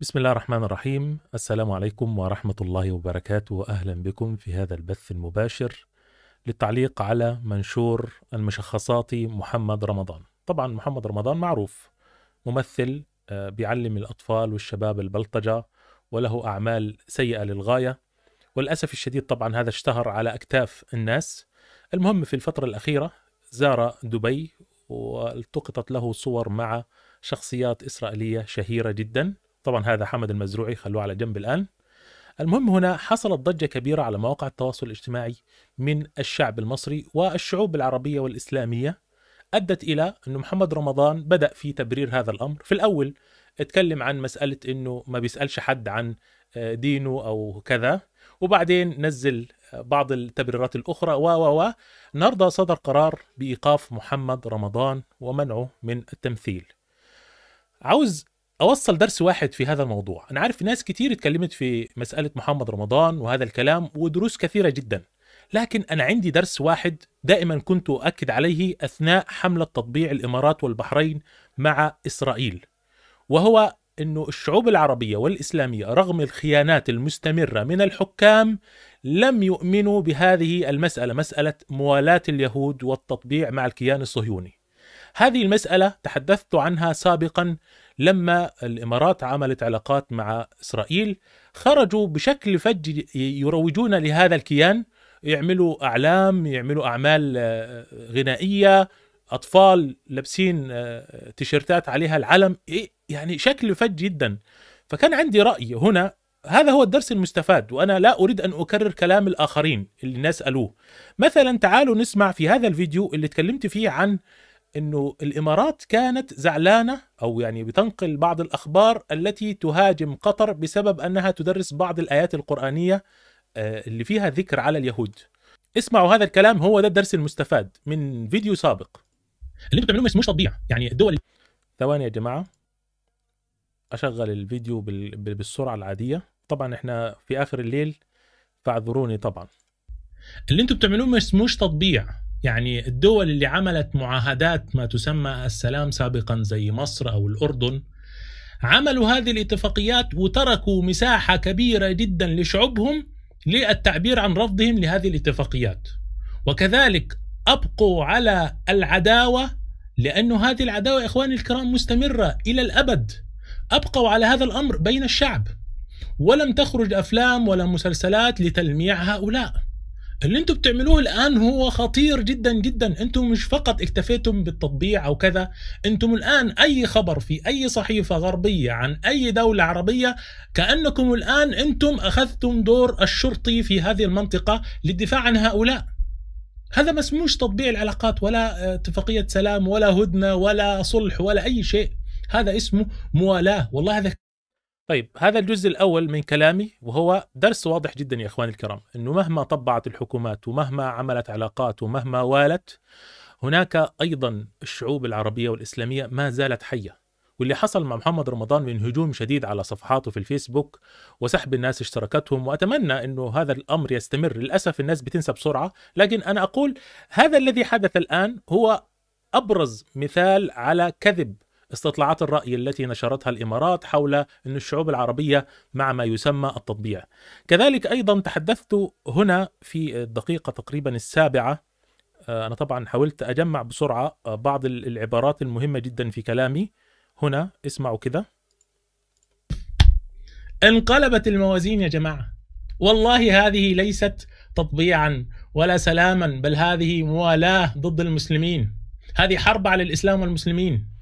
بسم الله الرحمن الرحيم السلام عليكم ورحمة الله وبركاته أهلا بكم في هذا البث المباشر للتعليق على منشور المشخصات محمد رمضان طبعا محمد رمضان معروف ممثل آه، بيعلم الأطفال والشباب البلطجة وله أعمال سيئة للغاية وللأسف الشديد طبعا هذا اشتهر على أكتاف الناس المهم في الفترة الأخيرة زار دبي والتقطت له صور مع شخصيات إسرائيلية شهيرة جداً طبعا هذا حمد المزروعي خلوه على جنب الآن المهم هنا حصلت ضجة كبيرة على مواقع التواصل الاجتماعي من الشعب المصري والشعوب العربية والإسلامية أدت إلى أن محمد رمضان بدأ في تبرير هذا الأمر في الأول اتكلم عن مسألة أنه ما بيسألش حد عن آه، دينه أو كذا وبعدين نزل آه، بعض التبريرات الأخرى و و و نرضى صدر قرار بإيقاف محمد رمضان ومنعه من التمثيل عاوز اوصل درس واحد في هذا الموضوع انا عارف ناس كتير اتكلمت في مساله محمد رمضان وهذا الكلام ودروس كثيره جدا لكن انا عندي درس واحد دائما كنت اؤكد عليه اثناء حمله تطبيع الامارات والبحرين مع اسرائيل وهو أن الشعوب العربية والإسلامية رغم الخيانات المستمرة من الحكام لم يؤمنوا بهذه المسألة مسألة موالاة اليهود والتطبيع مع الكيان الصهيوني هذه المسألة تحدثت عنها سابقا لما الإمارات عملت علاقات مع إسرائيل خرجوا بشكل فج يروجون لهذا الكيان يعملوا أعلام يعملوا أعمال آه، غنائية أطفال لابسين آه، تيشيرتات عليها العلم إيه، يعني شكل فج جدا فكان عندي رأي هنا هذا هو الدرس المستفاد وأنا لا أريد أن أكرر كلام الآخرين اللي الناس قالوه مثلا تعالوا نسمع في هذا الفيديو اللي تكلمت فيه عن انه الامارات كانت زعلانه او يعني بتنقل بعض الاخبار التي تهاجم قطر بسبب انها تدرس بعض الايات القرانيه آه، اللي فيها ذكر على اليهود. اسمعوا هذا الكلام هو ده الدرس المستفاد من فيديو سابق. اللي انتم بتعملوه مش تطبيع، يعني الدول ثواني يا جماعه اشغل الفيديو بالسرعه العاديه، طبعا احنا في اخر الليل فاعذروني طبعا. اللي انتم بتعملوه مش مش تطبيع، يعني الدول اللي عملت معاهدات ما تسمى السلام سابقا زي مصر او الاردن عملوا هذه الاتفاقيات وتركوا مساحه كبيره جدا لشعوبهم للتعبير عن رفضهم لهذه الاتفاقيات وكذلك ابقوا على العداوه لانه هذه العداوه يا اخواني الكرام مستمره الى الابد ابقوا على هذا الامر بين الشعب ولم تخرج افلام ولا مسلسلات لتلميع هؤلاء اللي انتم بتعملوه الان هو خطير جدا جدا انتم مش فقط اكتفيتم بالتطبيع او كذا انتم الان اي خبر في اي صحيفه غربيه عن اي دوله عربيه كانكم الان انتم اخذتم دور الشرطي في هذه المنطقه للدفاع عن هؤلاء هذا ما اسموش تطبيع العلاقات ولا آه، اتفاقيه سلام ولا هدنه ولا صلح ولا اي شيء هذا اسمه موالاه والله هذا طيب هذا الجزء الاول من كلامي وهو درس واضح جدا يا اخواني الكرام انه مهما طبعت الحكومات ومهما عملت علاقات ومهما والت هناك ايضا الشعوب العربيه والاسلاميه ما زالت حيه واللي حصل مع محمد رمضان من هجوم شديد على صفحاته في الفيسبوك وسحب الناس اشتراكاتهم واتمنى انه هذا الامر يستمر للاسف الناس بتنسى بسرعه لكن انا اقول هذا الذي حدث الان هو ابرز مثال على كذب استطلاعات الرأي التي نشرتها الإمارات حول أن الشعوب العربية مع ما يسمى التطبيع كذلك أيضا تحدثت هنا في الدقيقة تقريبا السابعة آه، أنا طبعا حاولت أجمع بسرعة آه، بعض العبارات المهمة جدا في كلامي هنا اسمعوا كذا انقلبت الموازين يا جماعة والله هذه ليست تطبيعا ولا سلاما بل هذه موالاه ضد المسلمين هذه حرب على الاسلام والمسلمين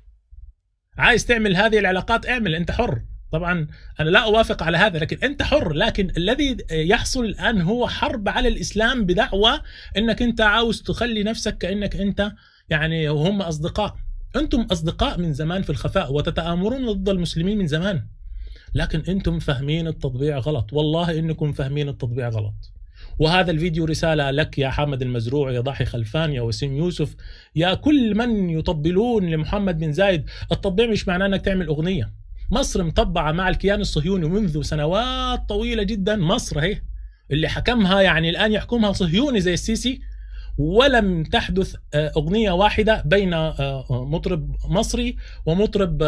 عايز تعمل هذه العلاقات اعمل انت حر طبعا انا لا اوافق على هذا لكن انت حر لكن الذي يحصل الان هو حرب على الاسلام بدعوى انك انت عاوز تخلي نفسك كانك انت يعني وهم اصدقاء انتم اصدقاء من زمان في الخفاء وتتآمرون ضد المسلمين من زمان لكن انتم فاهمين التطبيع غلط والله انكم فاهمين التطبيع غلط وهذا الفيديو رسالة لك يا حامد المزروع يا ضاحي خلفان يا وسيم يوسف يا كل من يطبلون لمحمد بن زايد التطبيع مش معناه أنك تعمل أغنية مصر مطبعة مع الكيان الصهيوني منذ سنوات طويلة جدا مصر هي اللي حكمها يعني الآن يحكمها صهيوني زي السيسي ولم تحدث آه، أغنية واحدة بين آه، آه، مطرب مصري ومطرب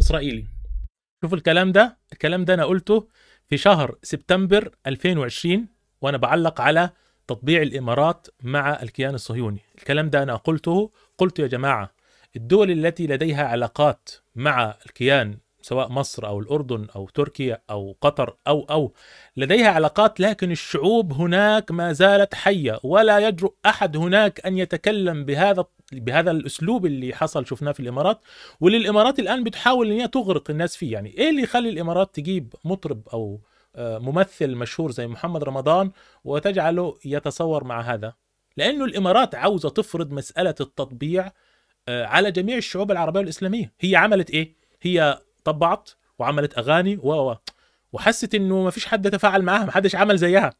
إسرائيلي شوفوا الكلام ده الكلام ده أنا قلته في شهر سبتمبر 2020 وانا بعلق على تطبيع الامارات مع الكيان الصهيوني الكلام ده انا قلته قلت يا جماعه الدول التي لديها علاقات مع الكيان سواء مصر او الاردن او تركيا او قطر او او لديها علاقات لكن الشعوب هناك ما زالت حيه ولا يجرؤ احد هناك ان يتكلم بهذا بهذا الاسلوب اللي حصل شفناه في الامارات وللامارات الان بتحاول ان هي تغرق الناس فيه يعني ايه اللي يخلي الامارات تجيب مطرب او ممثل مشهور زي محمد رمضان وتجعله يتصور مع هذا لأنه الإمارات عاوزة تفرض مسألة التطبيع آه، على جميع الشعوب العربية والإسلامية هي عملت إيه؟ هي طبعت وعملت أغاني و وحست إنه ما فيش حد تفاعل معاها ما حدش عمل زيها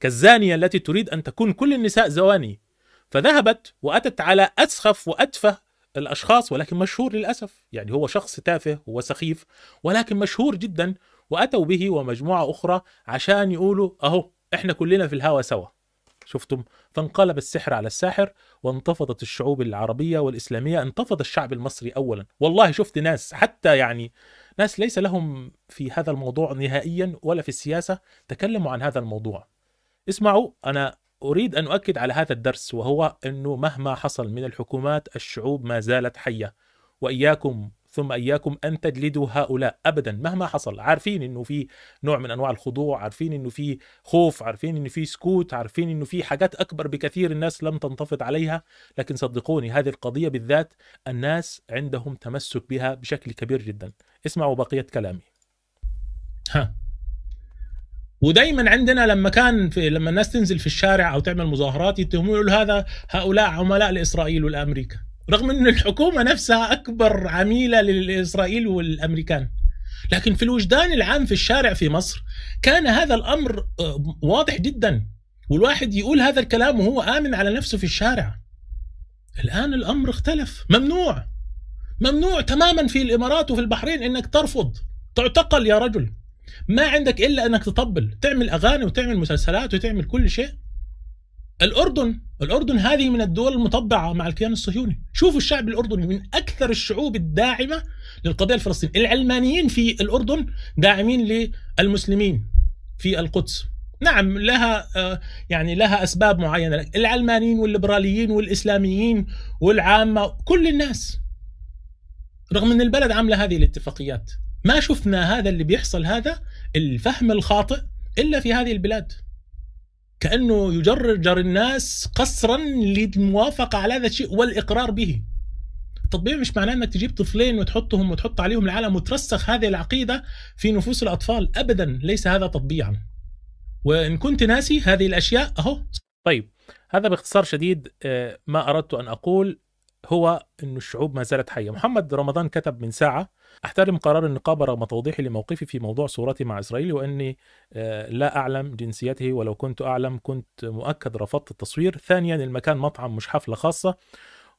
كالزانية التي تريد أن تكون كل النساء زواني فذهبت وأتت على أسخف وأتفه الأشخاص ولكن مشهور للأسف يعني هو شخص تافه وسخيف ولكن مشهور جدا واتوا به ومجموعه اخرى عشان يقولوا اهو احنا كلنا في الهوا سوا شفتم فانقلب السحر على الساحر وانتفضت الشعوب العربيه والاسلاميه انتفض الشعب المصري اولا والله شفت ناس حتى يعني ناس ليس لهم في هذا الموضوع نهائيا ولا في السياسه تكلموا عن هذا الموضوع اسمعوا انا اريد ان اؤكد على هذا الدرس وهو انه مهما حصل من الحكومات الشعوب ما زالت حيه واياكم ثم اياكم ان تجلدوا هؤلاء ابدا مهما حصل عارفين انه في نوع من انواع الخضوع عارفين انه في خوف عارفين انه في سكوت عارفين انه في حاجات اكبر بكثير الناس لم تنتفض عليها لكن صدقوني هذه القضيه بالذات الناس عندهم تمسك بها بشكل كبير جدا اسمعوا بقيه كلامي ها ودايما عندنا لما كان في لما الناس تنزل في الشارع او تعمل مظاهرات يتهمون هذا هؤلاء عملاء لاسرائيل والامريكا رغم أن الحكومة نفسها أكبر عميلة لإسرائيل والأمريكان لكن في الوجدان العام في الشارع في مصر كان هذا الأمر آه، واضح جدا والواحد يقول هذا الكلام وهو آمن على نفسه في الشارع الآن الأمر اختلف ممنوع ممنوع تماما في الإمارات وفي البحرين أنك ترفض تعتقل يا رجل ما عندك إلا أنك تطبل تعمل أغاني وتعمل مسلسلات وتعمل كل شيء الأردن الأردن هذه من الدول المطبعة مع الكيان الصهيوني شوفوا الشعب الأردني من أكثر الشعوب الداعمة للقضية الفلسطينية العلمانيين في الأردن داعمين للمسلمين في القدس نعم لها آه، يعني لها اسباب معينه العلمانيين والليبراليين والاسلاميين والعامه كل الناس رغم ان البلد عامله هذه الاتفاقيات ما شفنا هذا اللي بيحصل هذا الفهم الخاطئ الا في هذه البلاد كأنه يجرجر الناس قسرا للموافقة على هذا الشيء والإقرار به التطبيع مش معناه انك تجيب طفلين وتحطهم وتحط عليهم العالم وترسخ هذه العقيده في نفوس الاطفال ابدا ليس هذا تطبيعا وان كنت ناسي هذه الاشياء اهو طيب هذا باختصار شديد آه، ما اردت ان اقول هو أن الشعوب ما زالت حيه، محمد رمضان كتب من ساعه احترم قرار النقابه رغم توضيحي لموقفي في موضوع صورتي مع اسرائيل واني آه، لا اعلم جنسيته ولو كنت اعلم كنت مؤكد رفضت التصوير، ثانيا المكان مطعم مش حفله خاصه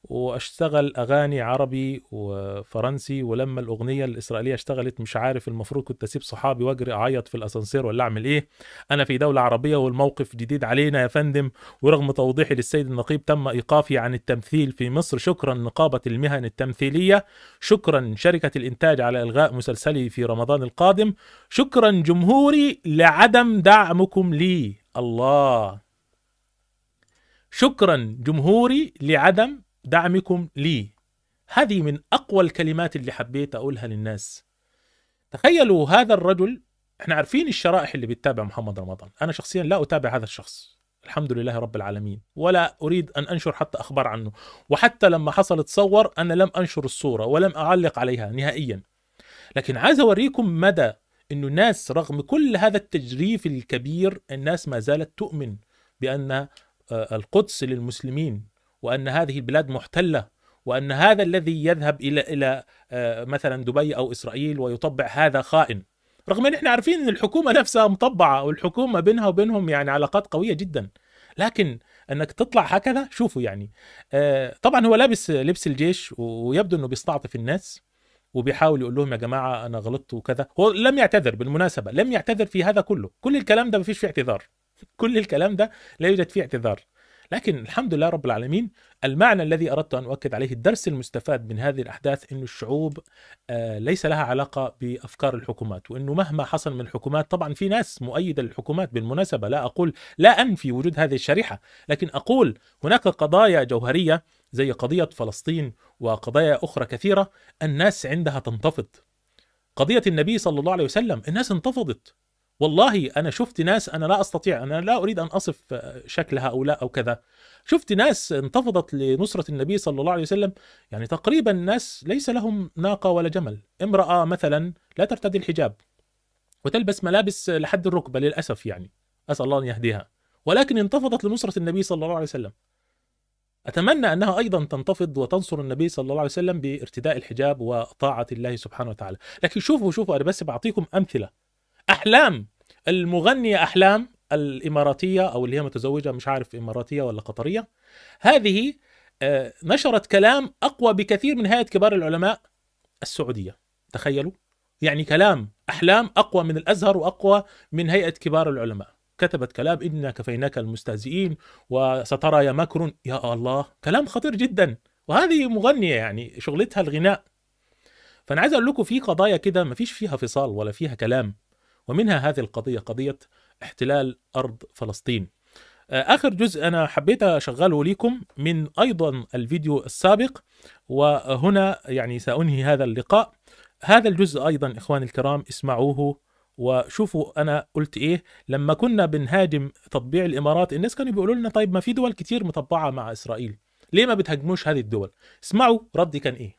واشتغل اغاني عربي وفرنسي ولما الاغنيه الاسرائيليه اشتغلت مش عارف المفروض كنت اسيب صحابي واجري اعيط في الاسانسير ولا اعمل ايه انا في دوله عربيه والموقف جديد علينا يا فندم ورغم توضيحي للسيد النقيب تم ايقافي عن التمثيل في مصر شكرا نقابه المهن التمثيليه شكرا شركه الانتاج على الغاء مسلسلي في رمضان القادم شكرا جمهوري لعدم دعمكم لي الله شكرا جمهوري لعدم دعمكم لي هذه من أقوى الكلمات اللي حبيت أقولها للناس تخيلوا هذا الرجل احنا عارفين الشرائح اللي بتتابع محمد رمضان أنا شخصيا لا أتابع هذا الشخص الحمد لله رب العالمين ولا أريد أن أنشر حتى أخبار عنه وحتى لما حصل تصور أنا لم أنشر الصورة ولم أعلق عليها نهائيا لكن عايز أوريكم مدى أنه الناس رغم كل هذا التجريف الكبير الناس ما زالت تؤمن بأن آه، القدس للمسلمين وان هذه البلاد محتله وان هذا الذي يذهب الى الى آه، مثلا دبي او اسرائيل ويطبع هذا خائن رغم ان احنا عارفين ان الحكومه نفسها مطبعه والحكومه بينها وبينهم يعني علاقات قويه جدا لكن انك تطلع هكذا شوفوا يعني آه، طبعا هو لابس لبس الجيش ويبدو انه بيستعطف الناس وبيحاول يقول لهم يا جماعه انا غلطت وكذا هو لم يعتذر بالمناسبه لم يعتذر في هذا كله كل الكلام ده مفيش فيه اعتذار كل الكلام ده لا يوجد فيه اعتذار لكن الحمد لله رب العالمين المعنى الذي أردت أن أؤكد عليه الدرس المستفاد من هذه الأحداث أن الشعوب آه، ليس لها علاقة بأفكار الحكومات وأنه مهما حصل من الحكومات طبعا في ناس مؤيدة للحكومات بالمناسبة لا أقول لا أنفي وجود هذه الشريحة لكن أقول هناك قضايا جوهرية زي قضية فلسطين وقضايا أخرى كثيرة الناس عندها تنتفض قضية النبي صلى الله عليه وسلم الناس انتفضت والله انا شفت ناس انا لا استطيع انا لا اريد ان اصف شكل هؤلاء او كذا شفت ناس انتفضت لنصره النبي صلى الله عليه وسلم يعني تقريبا ناس ليس لهم ناقه ولا جمل امراه مثلا لا ترتدي الحجاب وتلبس ملابس لحد الركبه للاسف يعني اسال الله ان يهديها ولكن انتفضت لنصره النبي صلى الله عليه وسلم اتمنى انها ايضا تنتفض وتنصر النبي صلى الله عليه وسلم بارتداء الحجاب وطاعه الله سبحانه وتعالى لكن شوفوا شوفوا انا بس بعطيكم امثله احلام المغنيه احلام الاماراتيه او اللي هي متزوجه مش عارف اماراتيه ولا قطريه هذه آه، نشرت كلام اقوى بكثير من هيئه كبار العلماء السعوديه تخيلوا يعني كلام احلام اقوى من الازهر واقوى من هيئه كبار العلماء كتبت كلام انا كفيناك المستهزئين وسترى يا مكر يا الله كلام خطير جدا وهذه مغنيه يعني شغلتها الغناء فانا عايز اقول لكم في قضايا كده ما فيش فيها فصال ولا فيها كلام ومنها هذه القضيه قضيه احتلال ارض فلسطين آه، اخر جزء انا حبيت اشغله لكم من ايضا الفيديو السابق وهنا يعني سانهي هذا اللقاء هذا الجزء ايضا اخواني الكرام اسمعوه وشوفوا انا قلت ايه لما كنا بنهاجم تطبيع الامارات الناس كانوا بيقولوا لنا طيب ما في دول كتير مطبعه مع اسرائيل ليه ما بتهاجموش هذه الدول اسمعوا ردي كان ايه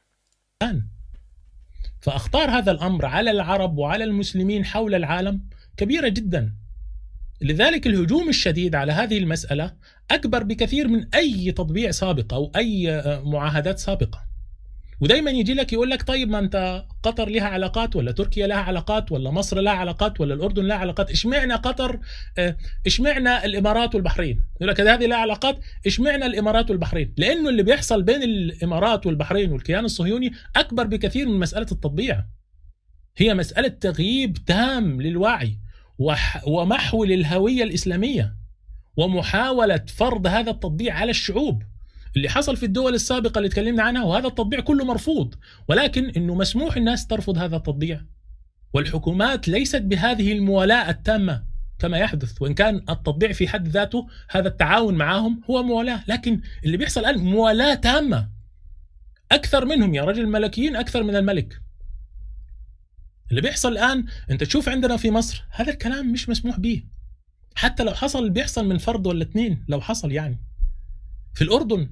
الان فأخطار هذا الأمر على العرب وعلى المسلمين حول العالم كبيرة جدا لذلك الهجوم الشديد على هذه المسألة أكبر بكثير من أي تطبيع سابق أو أي معاهدات سابقة ودايما يجي لك يقول لك طيب ما انت قطر لها علاقات ولا تركيا لها علاقات ولا مصر لها علاقات ولا الاردن لها علاقات اشمعنى قطر آه، اشمعنى الامارات والبحرين يقول لك هذه لها علاقات اشمعنى الامارات والبحرين لانه اللي بيحصل بين الامارات والبحرين والكيان الصهيوني اكبر بكثير من مساله التطبيع هي مساله تغييب تام للوعي ومحو للهويه الاسلاميه ومحاوله فرض هذا التطبيع على الشعوب اللي حصل في الدول السابقه اللي تكلمنا عنها وهذا التطبيع كله مرفوض ولكن انه مسموح الناس ترفض هذا التطبيع والحكومات ليست بهذه الموالاه التامه كما يحدث وان كان التطبيع في حد ذاته هذا التعاون معهم هو موالاه لكن اللي بيحصل الان موالاه تامه اكثر منهم يا رجل الملكيين اكثر من الملك اللي بيحصل الان انت تشوف عندنا في مصر هذا الكلام مش مسموح به حتى لو حصل بيحصل من فرد ولا اثنين لو حصل يعني في الاردن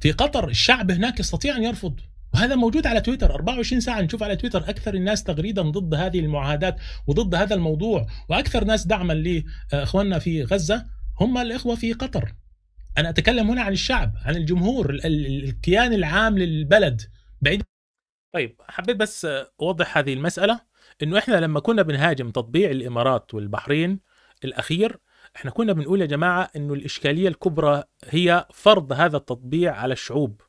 في قطر الشعب هناك يستطيع ان يرفض وهذا موجود على تويتر 24 ساعه نشوف على تويتر اكثر الناس تغريدا ضد هذه المعاهدات وضد هذا الموضوع واكثر ناس دعما لاخواننا آه، في غزه هم الاخوه في قطر انا اتكلم هنا عن الشعب عن الجمهور الكيان العام للبلد بعيد طيب حبيت بس اوضح هذه المساله انه احنا لما كنا بنهاجم تطبيع الامارات والبحرين الاخير احنا كنا بنقول يا جماعه انه الاشكاليه الكبرى هي فرض هذا التطبيع على الشعوب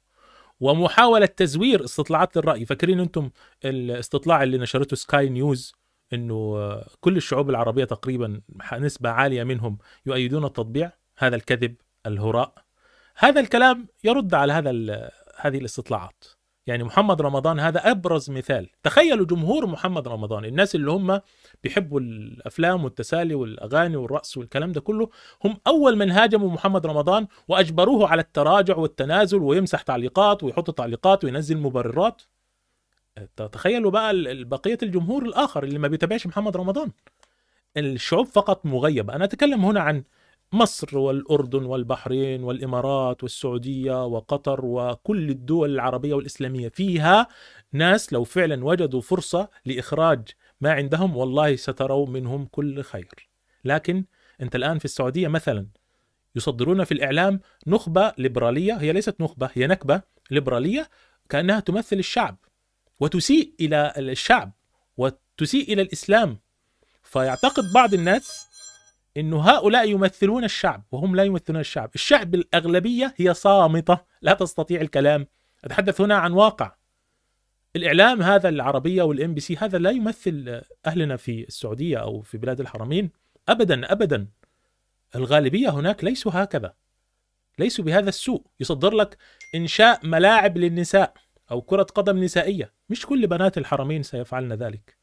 ومحاوله تزوير استطلاعات الراي فاكرين انتم الاستطلاع اللي نشرته سكاي نيوز انه كل الشعوب العربيه تقريبا نسبه عاليه منهم يؤيدون التطبيع هذا الكذب الهراء هذا الكلام يرد على هذا هذه الاستطلاعات يعني محمد رمضان هذا ابرز مثال تخيلوا جمهور محمد رمضان الناس اللي هم بيحبوا الافلام والتسالي والاغاني والرقص والكلام ده كله هم اول من هاجموا محمد رمضان واجبروه على التراجع والتنازل ويمسح تعليقات ويحط تعليقات وينزل مبررات تخيلوا بقى بقيه الجمهور الاخر اللي ما بيتابعش محمد رمضان الشعوب فقط مغيبه انا اتكلم هنا عن مصر والأردن والبحرين والإمارات والسعودية وقطر وكل الدول العربية والإسلامية فيها ناس لو فعلا وجدوا فرصة لإخراج ما عندهم والله ستروا منهم كل خير لكن أنت الآن في السعودية مثلا يصدرون في الإعلام نخبة ليبرالية هي ليست نخبة هي نكبة ليبرالية كأنها تمثل الشعب وتسيء إلى الشعب وتسيء إلى الإسلام فيعتقد بعض الناس انه هؤلاء يمثلون الشعب وهم لا يمثلون الشعب، الشعب الاغلبيه هي صامته لا تستطيع الكلام، اتحدث هنا عن واقع. الاعلام هذا العربيه والام بي سي هذا لا يمثل اهلنا في السعوديه او في بلاد الحرمين ابدا ابدا. الغالبيه هناك ليسوا هكذا. ليسوا بهذا السوء، يصدر لك انشاء ملاعب للنساء او كره قدم نسائيه، مش كل بنات الحرمين سيفعلن ذلك.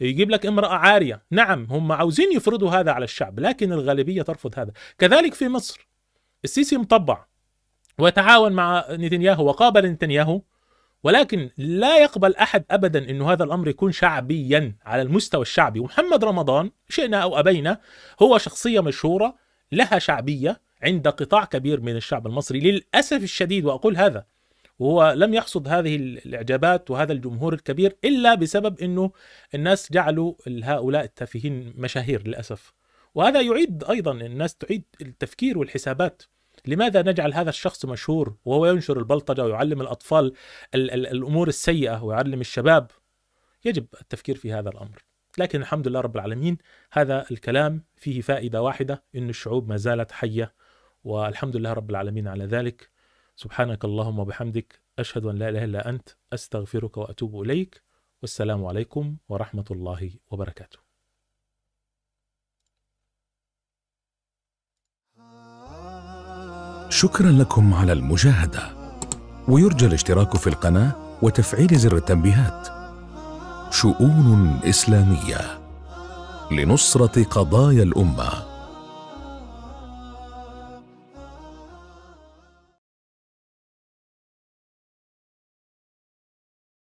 يجيب لك امرأة عارية نعم هم عاوزين يفرضوا هذا على الشعب لكن الغالبية ترفض هذا كذلك في مصر السيسي مطبع ويتعاون مع نتنياهو وقابل نتنياهو ولكن لا يقبل احد ابدا انه هذا الامر يكون شعبيا على المستوى الشعبي ومحمد رمضان شئنا او ابينا هو شخصيه مشهوره لها شعبيه عند قطاع كبير من الشعب المصري للاسف الشديد واقول هذا وهو لم يحصد هذه الاعجابات وهذا الجمهور الكبير الا بسبب انه الناس جعلوا هؤلاء التافهين مشاهير للاسف وهذا يعيد ايضا الناس تعيد التفكير والحسابات لماذا نجعل هذا الشخص مشهور وهو ينشر البلطجه ويعلم الاطفال الـ الـ الامور السيئه ويعلم الشباب يجب التفكير في هذا الامر لكن الحمد لله رب العالمين هذا الكلام فيه فائده واحده ان الشعوب ما زالت حيه والحمد لله رب العالمين على ذلك سبحانك اللهم وبحمدك أشهد أن لا إله إلا أنت أستغفرك وأتوب إليك والسلام عليكم ورحمة الله وبركاته شكرا لكم على المشاهدة ويرجى الاشتراك في القناة وتفعيل زر التنبيهات شؤون إسلامية لنصرة قضايا الأمة